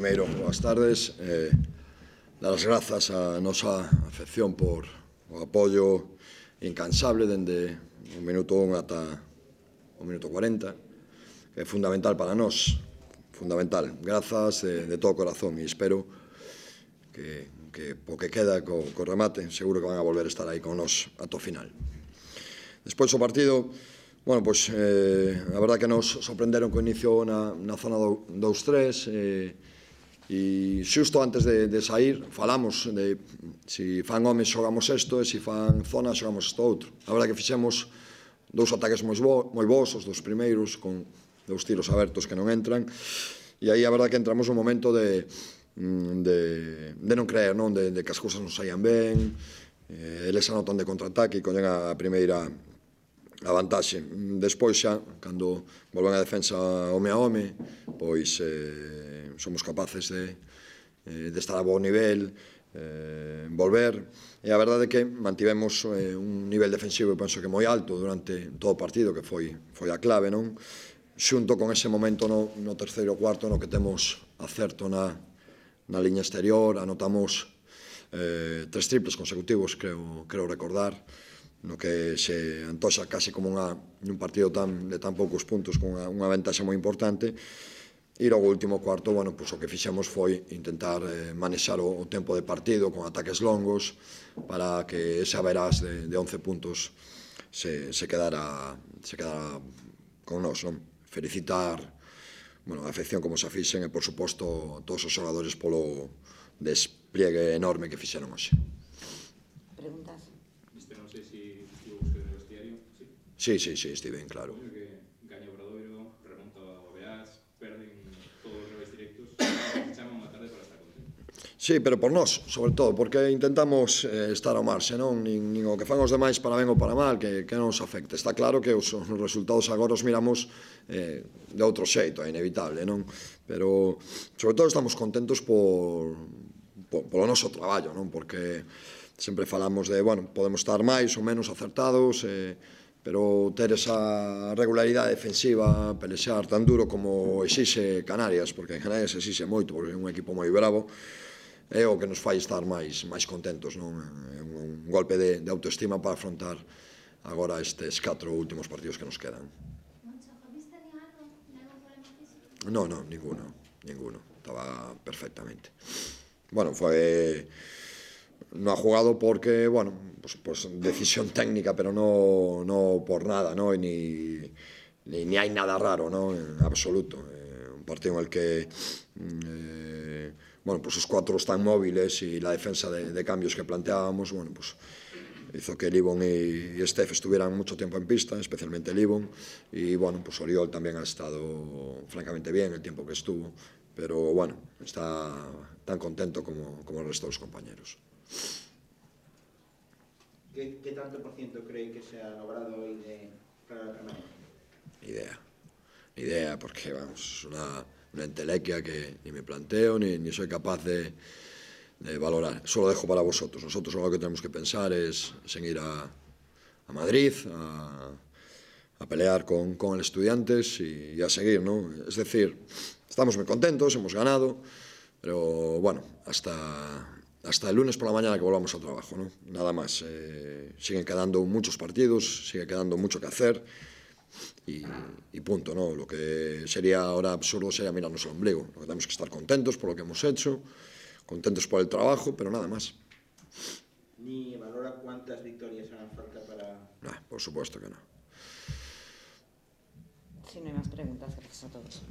primeiro, boas tardes. Eh, dar as grazas á nosa afección por o apoio incansable dende o minuto 1 ata o minuto 40, que é fundamental para nós, fundamental. Grazas de, de todo corazón e espero que, que po que queda co, remate, seguro que van a volver a estar aí con nós o final. Despois o partido, Bueno, pois, eh, a verdad que nos sorprenderon co inicio na, na zona do, 3 e... eh, E xusto antes de, de sair falamos de si fan homes xogamos isto e si fan zona xogamos isto outro. A verdade que fixemos dous ataques moi, bo, moi bons, os dos primeiros, con dous tiros abertos que non entran, e aí a verdade que entramos un momento de, mm, de, de non creer, non? De, de que as cousas non saían ben, eh, eles anotan de contraataque e coñen a, a primeira a vantaxe. Despois xa, cando volven a defensa home a home, pois eh, somos capaces de, eh, de estar a bo nivel, eh, volver. E a verdade é que mantivemos eh, un nivel defensivo, penso que moi alto, durante todo o partido, que foi, foi a clave, non? Xunto con ese momento no, no terceiro cuarto no que temos acerto na, na liña exterior, anotamos eh, tres triples consecutivos, creo, creo recordar, no que se antoxa case como unha, un partido tan, de tan poucos puntos con unha, unha ventaxa moi importante E logo o último cuarto, bueno, pues, o que fixemos foi intentar eh, manexar o, o tempo de partido con ataques longos para que esa verás de, de 11 puntos se, se quedara se quedara con nós, non? Felicitar bueno, a afección como se fixen e, por suposto, todos os xogadores polo despliegue enorme que fixeron hoxe. Preguntas? Este non sei se si, si, si, si, si, si, si, estive en claro. si, si, si, Sí, pero por nós, sobre todo, porque intentamos eh, estar ao marxe, non? Nin, nin o que fan os demais para ben ou para mal, que, que non nos afecte. Está claro que os, os resultados agora os miramos eh, de outro xeito, é inevitable, non? Pero, sobre todo, estamos contentos por, por, polo noso traballo, non? Porque sempre falamos de, bueno, podemos estar máis ou menos acertados, eh, pero ter esa regularidade defensiva, pelexar tan duro como exixe Canarias, porque en Canarias exixe moito, porque é un equipo moi bravo, é o que nos fai estar máis máis contentos, non? É un, un golpe de, de autoestima para afrontar agora estes catro últimos partidos que nos quedan. Non, non, ninguno, ninguno. Estaba perfectamente. Bueno, foi... No ha jugado porque, bueno, pues, pues decisión técnica, pero no, no por nada, ¿no? ni, ni, ni hay nada raro, ¿no? En absoluto. Eh, un partido en el que... Mm, eh, bueno, pues os cuatro están móviles e la defensa de, de cambios que planteábamos, bueno, pues hizo que Livon e Steph estuvieran mucho tiempo en pista, especialmente Livon, y bueno, pues Oriol también ha estado francamente bien el tiempo que estuvo, pero bueno, está tan contento como, como el resto de los compañeros. ¿Qué, qué tanto por ciento cree que se ha logrado hoy de, para Ni idea, ni idea, porque vamos, es una... una entelequia que ni me planteo ni, soy capaz de, valorar. Solo dejo para vosotros. Nosotros lo que tenemos que pensar es seguir a, Madrid, a, pelear con, con el Estudiantes y, a seguir, ¿no? Es decir, estamos muy contentos, hemos ganado, pero bueno, hasta... Hasta el lunes por la mañana que volvamos al trabajo, ¿no? Nada más. Eh, siguen quedando muchos partidos, sigue quedando mucho que hacer. Y, punto, ¿no? Lo que sería ahora absurdo sería mirarnos el ombligo. Lo que tenemos que estar contentos por lo que hemos hecho, contentos por el trabajo, pero nada más. ¿Ni valora cuántas victorias harán falta para...? por supuesto que no. Si no hay más preguntas, gracias a todos.